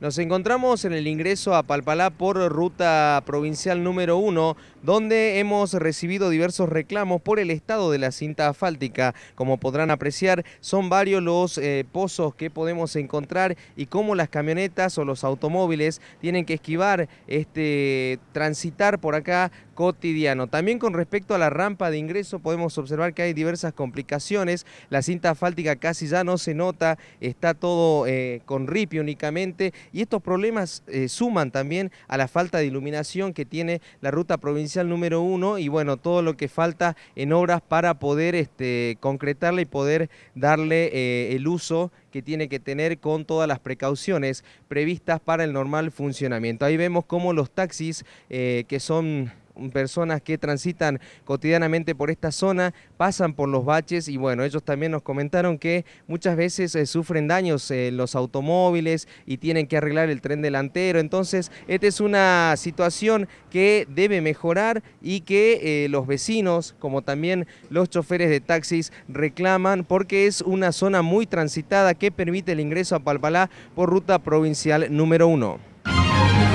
Nos encontramos en el ingreso a Palpalá por ruta provincial número 1, donde hemos recibido diversos reclamos por el estado de la cinta asfáltica. Como podrán apreciar, son varios los eh, pozos que podemos encontrar y cómo las camionetas o los automóviles tienen que esquivar este transitar por acá cotidiano. También con respecto a la rampa de ingreso podemos observar que hay diversas complicaciones, la cinta asfáltica casi ya no se nota, está todo eh, con ripio únicamente y estos problemas eh, suman también a la falta de iluminación que tiene la ruta provincial número uno y bueno, todo lo que falta en obras para poder este, concretarla y poder darle eh, el uso que tiene que tener con todas las precauciones previstas para el normal funcionamiento. Ahí vemos cómo los taxis que son personas que transitan cotidianamente por esta zona pasan por los baches y bueno, ellos también nos comentaron que muchas veces eh, sufren daños en eh, los automóviles y tienen que arreglar el tren delantero. Entonces, esta es una situación que debe mejorar y que eh, los vecinos, como también los choferes de taxis, reclaman porque es una zona muy transitada que permite el ingreso a Palpalá por ruta provincial número uno